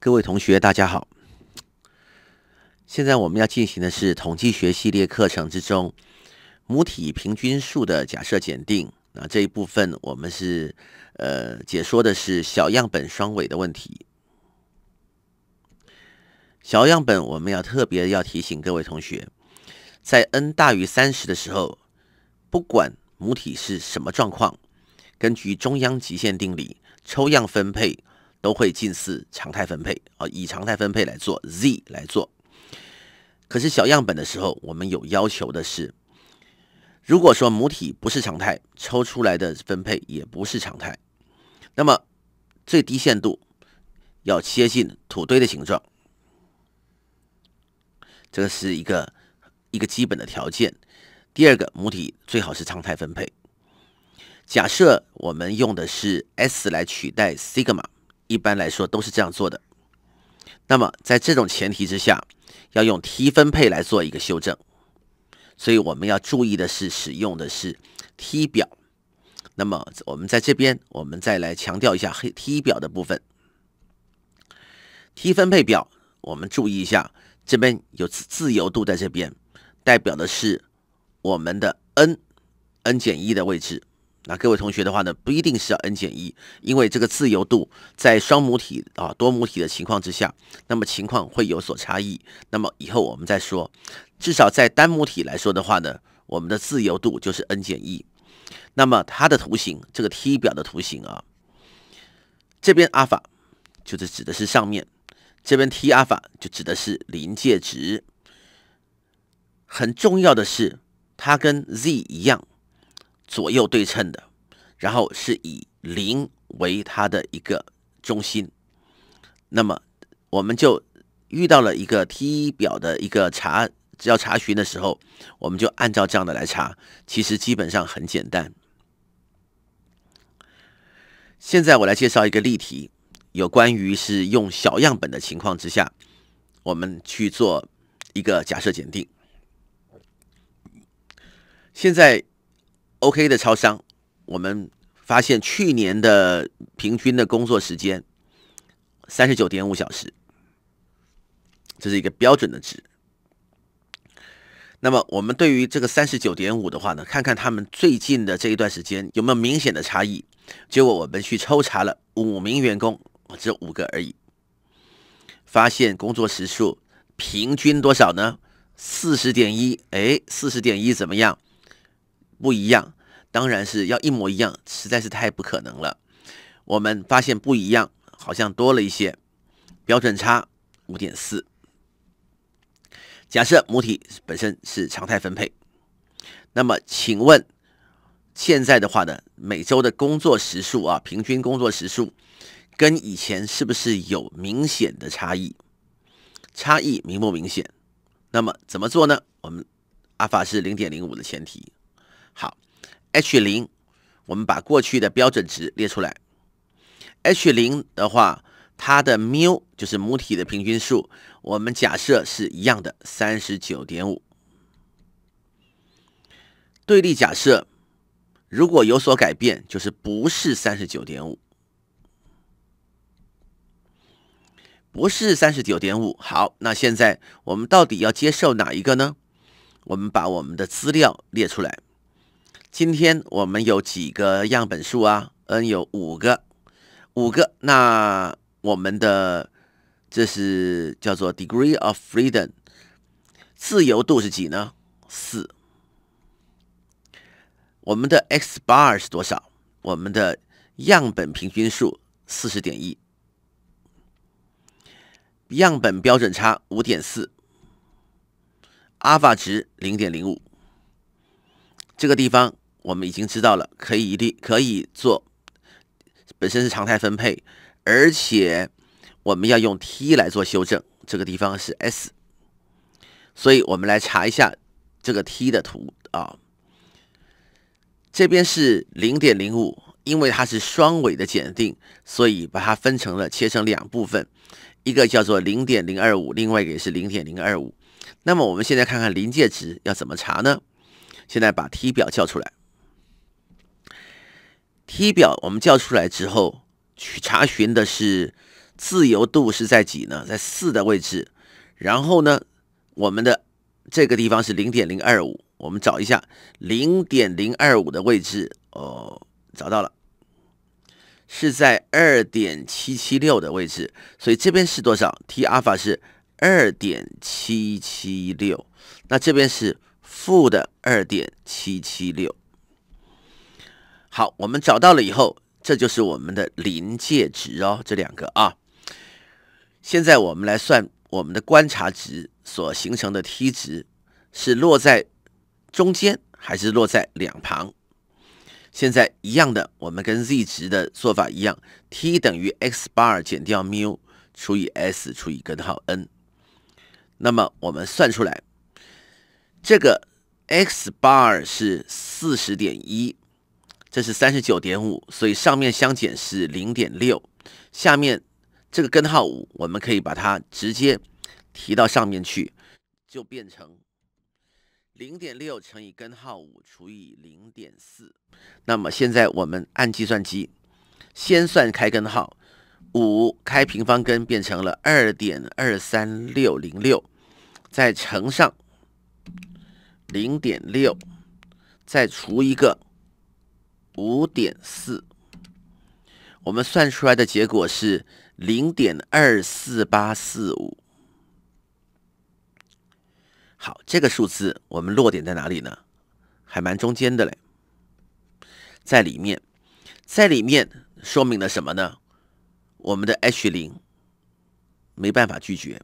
各位同学，大家好。现在我们要进行的是统计学系列课程之中母体平均数的假设检定。那这一部分我们是呃解说的是小样本双尾的问题。小样本我们要特别要提醒各位同学，在 n 大于三十的时候，不管母体是什么状况，根据中央极限定理，抽样分配。都会近似常态分配啊，以常态分配来做 Z 来做。可是小样本的时候，我们有要求的是，如果说母体不是常态，抽出来的分配也不是常态，那么最低限度要接近土堆的形状。这个是一个一个基本的条件。第二个，母体最好是常态分配。假设我们用的是 S 来取代 Sigma，一般来说都是这样做的。那么，在这种前提之下，要用 t 分配来做一个修正。所以，我们要注意的是，使用的是 t 表。那么，我们在这边，我们再来强调一下黑 t 表的部分。t 分配表，我们注意一下，这边有自自由度在这边，代表的是我们的 n，n 减一的位置。那各位同学的话呢，不一定是要 n 减一，因为这个自由度在双母体啊、多母体的情况之下，那么情况会有所差异。那么以后我们再说，至少在单母体来说的话呢，我们的自由度就是 n 减一。那么它的图形，这个 t 表的图形啊，这边阿尔法就是指的是上面，这边 t 阿尔法就指的是临界值。很重要的是，它跟 z 一样。左右对称的，然后是以零为它的一个中心，那么我们就遇到了一个 T 表的一个查要查询的时候，我们就按照这样的来查，其实基本上很简单。现在我来介绍一个例题，有关于是用小样本的情况之下，我们去做一个假设检定。现在。OK 的超商，我们发现去年的平均的工作时间三十九点五小时，这是一个标准的值。那么我们对于这个三十九点五的话呢，看看他们最近的这一段时间有没有明显的差异。结果我们去抽查了五名员工，只有五个而已，发现工作时数平均多少呢？四十点一，哎，四十点一怎么样？不一样，当然是要一模一样，实在是太不可能了。我们发现不一样，好像多了一些，标准差五点四。假设母体本身是常态分配，那么请问现在的话呢，每周的工作时数啊，平均工作时数跟以前是不是有明显的差异？差异明不明显？那么怎么做呢？我们阿法是零点零五的前提。好，H 零，我们把过去的标准值列出来。H 零的话，它的缪就是母体的平均数，我们假设是一样的三十九点五。对立假设如果有所改变，就是不是三十九点五，不是三十九点五。好，那现在我们到底要接受哪一个呢？我们把我们的资料列出来。今天我们有几个样本数啊？嗯，有五个，五个。那我们的这是叫做 degree of freedom，自由度是几呢？四。我们的 x bar 是多少？我们的样本平均数四十点一，样本标准差五点四阿 l 值零点零五。这个地方我们已经知道了，可以一定可以做，本身是常态分配，而且我们要用 t 来做修正，这个地方是 s，所以我们来查一下这个 t 的图啊，这边是零点零五，因为它是双尾的检定，所以把它分成了切成两部分，一个叫做零点零二五，另外一个是零点零二五，那么我们现在看看临界值要怎么查呢？现在把 t 表叫出来，t 表我们叫出来之后去查询的是自由度是在几呢？在四的位置。然后呢，我们的这个地方是零点零二五，我们找一下零点零二五的位置哦，找到了，是在二点七七六的位置。所以这边是多少？t 阿尔法是二点七七六，那这边是。负的二点七七六，好，我们找到了以后，这就是我们的临界值哦，这两个啊。现在我们来算我们的观察值所形成的 t 值，是落在中间还是落在两旁？现在一样的，我们跟 z 值的做法一样，t 等于 x bar 减掉缪除以 s 除以根号 n，那么我们算出来。这个 x bar 是四十点一，这是三十九点五，所以上面相减是零点六，下面这个根号五，我们可以把它直接提到上面去，就变成零点六乘以根号五除以零点四。那么现在我们按计算机，先算开根号，五开平方根变成了二点二三六零六，再乘上。零点六再除一个五点四，我们算出来的结果是零点二四八四五。好，这个数字我们落点在哪里呢？还蛮中间的嘞，在里面，在里面说明了什么呢？我们的 H 零没办法拒绝，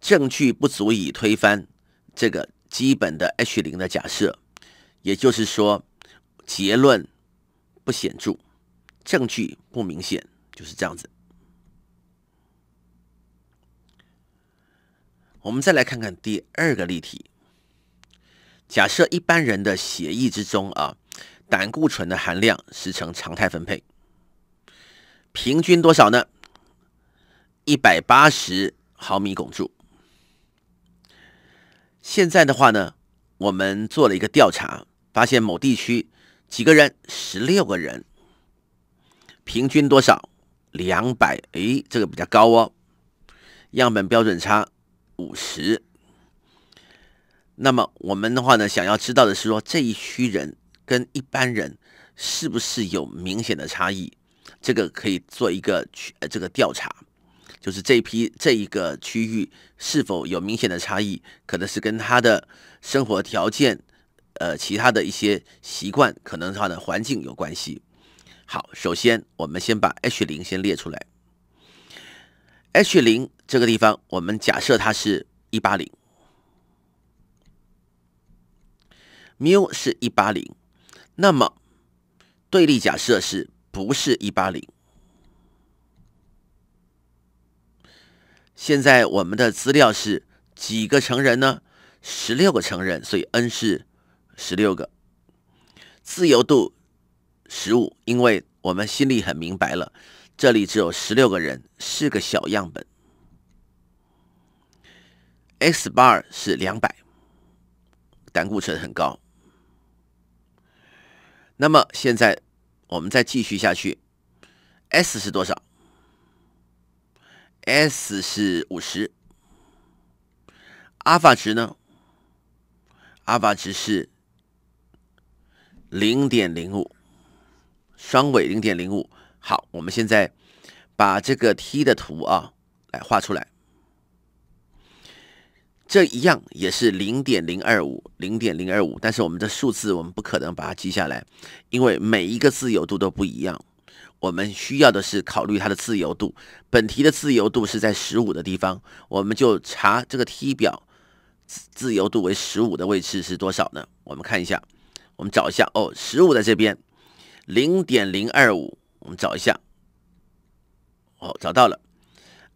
证据不足以推翻这个。基本的 H 零的假设，也就是说，结论不显著，证据不明显，就是这样子。我们再来看看第二个例题。假设一般人的血液之中啊，胆固醇的含量是呈常态分配，平均多少呢？一百八十毫米汞柱。现在的话呢，我们做了一个调查，发现某地区几个人，十六个人，平均多少？两百，诶，这个比较高哦。样本标准差五十。那么我们的话呢，想要知道的是说这一区人跟一般人是不是有明显的差异？这个可以做一个呃这个调查。就是这批这一个区域是否有明显的差异，可能是跟他的生活条件、呃，其他的一些习惯，可能他的环境有关系。好，首先我们先把 H 零先列出来，H 零这个地方，我们假设它是一八零，u 是一八零，那么对立假设是不是一八零？现在我们的资料是几个成人呢？十六个成人，所以 n 是十六个，自由度十五，因为我们心里很明白了，这里只有十六个人，是个小样本。x bar 是两百，胆固醇很高。那么现在我们再继续下去，s 是多少？S 是五十，阿尔法值呢？阿尔法值是零点零五，双尾零点零五。好，我们现在把这个 t 的图啊，来画出来。这一样也是零点零二五，零点零二五。但是我们的数字我们不可能把它记下来，因为每一个自由度都不一样。我们需要的是考虑它的自由度，本题的自由度是在十五的地方，我们就查这个 t 表，自自由度为十五的位置是多少呢？我们看一下，我们找一下哦，十五在这边，零点零二五，我们找一下，哦，找到了，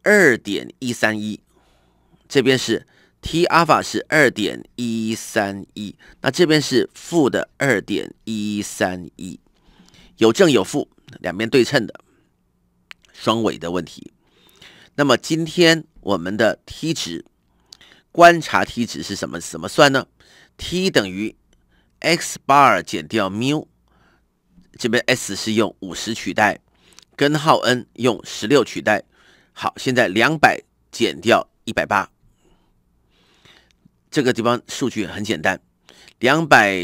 二点一三一，这边是 t 阿法是二点一三一，那这边是负的二点一三一，有正有负。两边对称的双尾的问题。那么今天我们的 t 值，观察 t 值是什么？怎么算呢？t 等于 x bar 减掉缪，这边 s 是用五十取代，根号 n 用十六取代。好，现在两百减掉一百八，这个地方数据很简单，两百。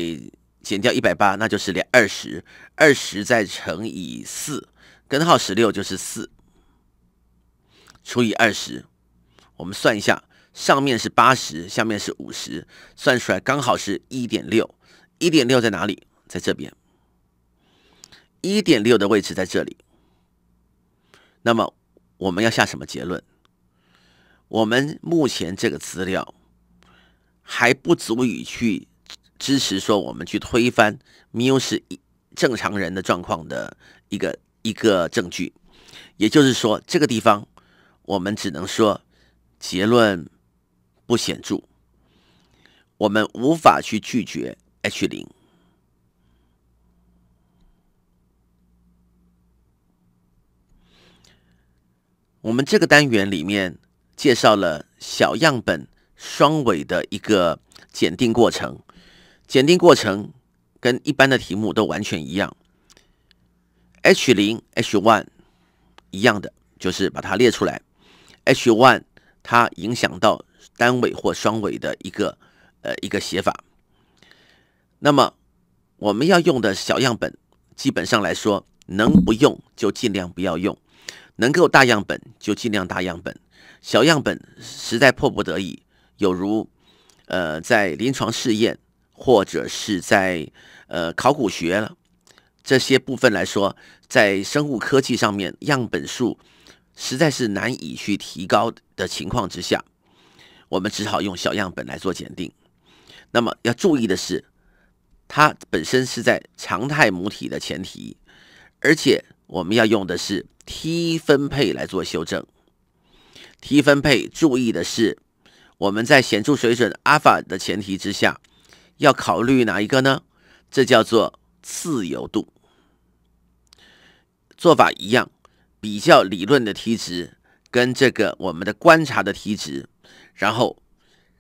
减掉一百八，那就是两二十二十，再乘以四，根号十六就是四，除以二十，我们算一下，上面是八十，下面是五十，算出来刚好是一点六，一点六在哪里？在这边，一点六的位置在这里。那么我们要下什么结论？我们目前这个资料还不足以去。支持说我们去推翻缪是一正常人的状况的一个一个证据，也就是说，这个地方我们只能说结论不显著，我们无法去拒绝 H 零。我们这个单元里面介绍了小样本双尾的一个检定过程。检定过程跟一般的题目都完全一样，H 零、H one 一样的，就是把它列出来。H one 它影响到单尾或双尾的一个呃一个写法。那么我们要用的小样本，基本上来说，能不用就尽量不要用，能够大样本就尽量大样本。小样本实在迫不得已，有如呃在临床试验。或者是在呃考古学这些部分来说，在生物科技上面样本数实在是难以去提高的情况之下，我们只好用小样本来做检定。那么要注意的是，它本身是在常态母体的前提，而且我们要用的是 t 分配来做修正。t 分配注意的是，我们在显著水准阿尔法的前提之下。要考虑哪一个呢？这叫做自由度。做法一样，比较理论的题值跟这个我们的观察的题值，然后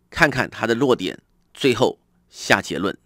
看看它的落点，最后下结论。